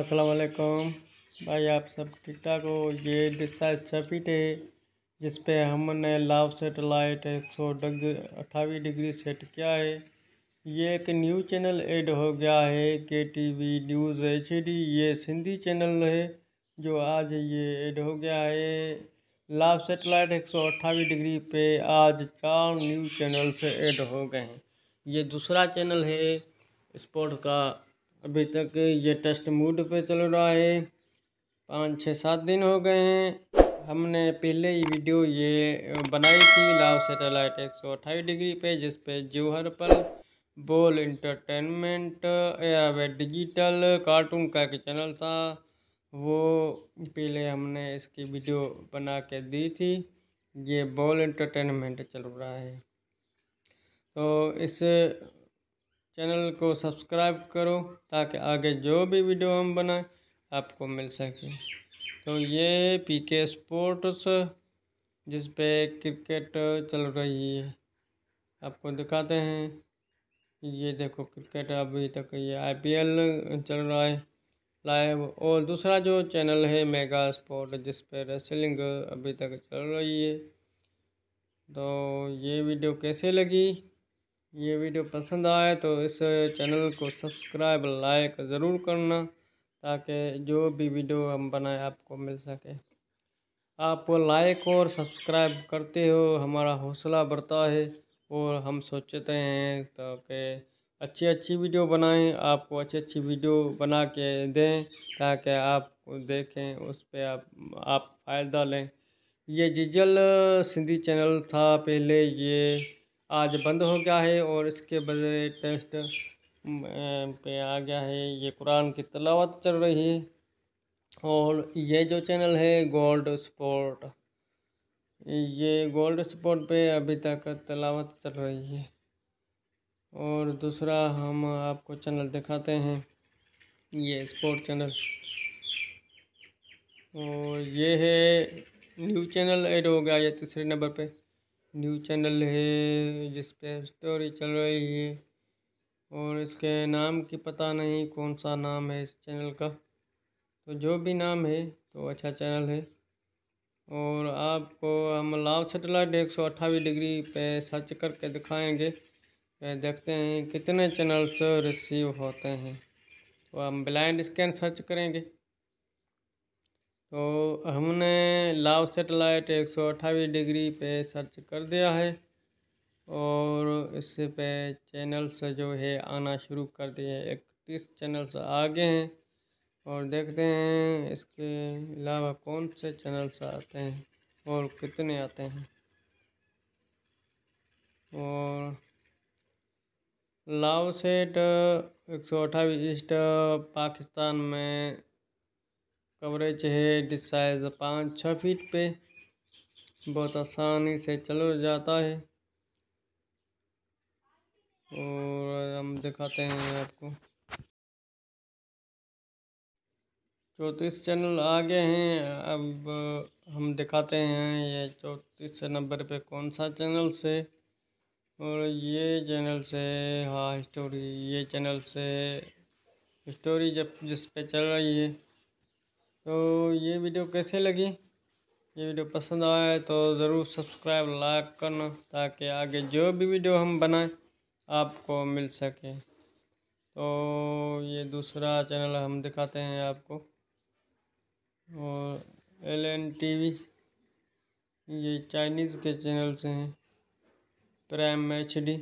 असलकुम भाई आप सब ठीक ठाक हो ये डिस्चार्ज सर्किट है जिस पे हमने लाव सेटेलाइट एक सौ अट्ठावी डिग्री सेट किया है ये एक न्यू चैनल ऐड हो गया है K T V news H D ये सिंधी चैनल है जो आज ये ऐड हो गया है लाव सेटेलाइट एक सौ अट्ठावी डिग्री पे आज चार न्यू चैनल से ऐड हो गए हैं ये दूसरा चैनल है स्पोर्ट का अभी तक ये टेस्ट मूड पे चल रहा है पाँच छः सात दिन हो गए हैं हमने पहले ही वीडियो ये बनाई थी लाव सेटेलाइट एक सौ अट्ठाईस डिग्री पे जिस पे जोहर पर बोल इंटरटेनमेंट या वे डिजिटल कार्टून का एक चैनल था वो पहले हमने इसकी वीडियो बना के दी थी ये बोल इंटरटेनमेंट चल रहा है तो इस चैनल को सब्सक्राइब करो ताकि आगे जो भी वीडियो हम बनाएं आपको मिल सके तो ये पी के स्पोर्ट्स जिस पे क्रिकेट चल रही है आपको दिखाते हैं ये देखो क्रिकेट अभी तक ये आईपीएल चल रहा है लाइव और दूसरा जो चैनल है मेगा स्पोर्ट जिस पे रेसलिंग अभी तक चल रही है तो ये वीडियो कैसे लगी ये वीडियो पसंद आए तो इस चैनल को सब्सक्राइब लाइक ज़रूर करना ताकि जो भी वीडियो हम बनाए आपको मिल सके आप लाइक और सब्सक्राइब करते हो हमारा हौसला बढ़ता है और हम सोचते हैं तो कि अच्छी अच्छी वीडियो बनाएं आपको अच्छी अच्छी वीडियो बना के दें ताकि आप देखें उस पर आप आप फ़ायदा लें ये जिजल सिंधी चैनल था पहले ये आज बंद हो गया है और इसके बजाय टेस्ट पे आ गया है ये कुरान की तलावत चल रही है और ये जो चैनल है गोल्ड स्पोर्ट ये गोल्ड स्पोर्ट पे अभी तक तलावत चल रही है और दूसरा हम आपको चैनल दिखाते हैं ये स्पोर्ट चैनल और ये है न्यूज़ चैनल ऐड हो गया ये तीसरे नंबर पे न्यूज़ चैनल है जिस पे स्टोरी चल रही है और इसके नाम की पता नहीं कौन सा नाम है इस चैनल का तो जो भी नाम है तो अच्छा चैनल है और आपको हम लाव सेटेलाइट एक सौ अट्ठावी डिग्री पे सर्च करके दिखाएंगे देखते हैं कितने चैनल्स रिसीव होते हैं तो हम ब्लाइंड स्कैन सर्च करेंगे तो हमने लाव सेटेलाइट एक सौ अट्ठावी डिग्री पे सर्च कर दिया है और इस पे चैनल्स जो है आना शुरू कर दिए हैं इकतीस चैनल्स आगे हैं और देखते हैं इसके अलावा कौन से चैनल्स आते हैं और कितने आते हैं और लाव सेट एक सौ अट्ठावी ईस्ट पाकिस्तान में कवरेज है डिस साइज पाँच छः फीट पे बहुत आसानी से चल जाता है और हम दिखाते हैं आपको चौंतीस चैनल आगे हैं अब हम दिखाते हैं ये चौंतीस नंबर पे कौन सा चैनल से और ये चैनल से हाँ स्टोरी ये चैनल से स्टोरी जब जिस पे चल रही है तो ये वीडियो कैसे लगी ये वीडियो पसंद आए तो ज़रूर सब्सक्राइब लाइक करना ताकि आगे जो भी वीडियो हम बनाएं आपको मिल सके तो ये दूसरा चैनल हम दिखाते हैं आपको और एल एन टी वी ये चाइनीज़ के चैनल से हैं प्राइम एच डी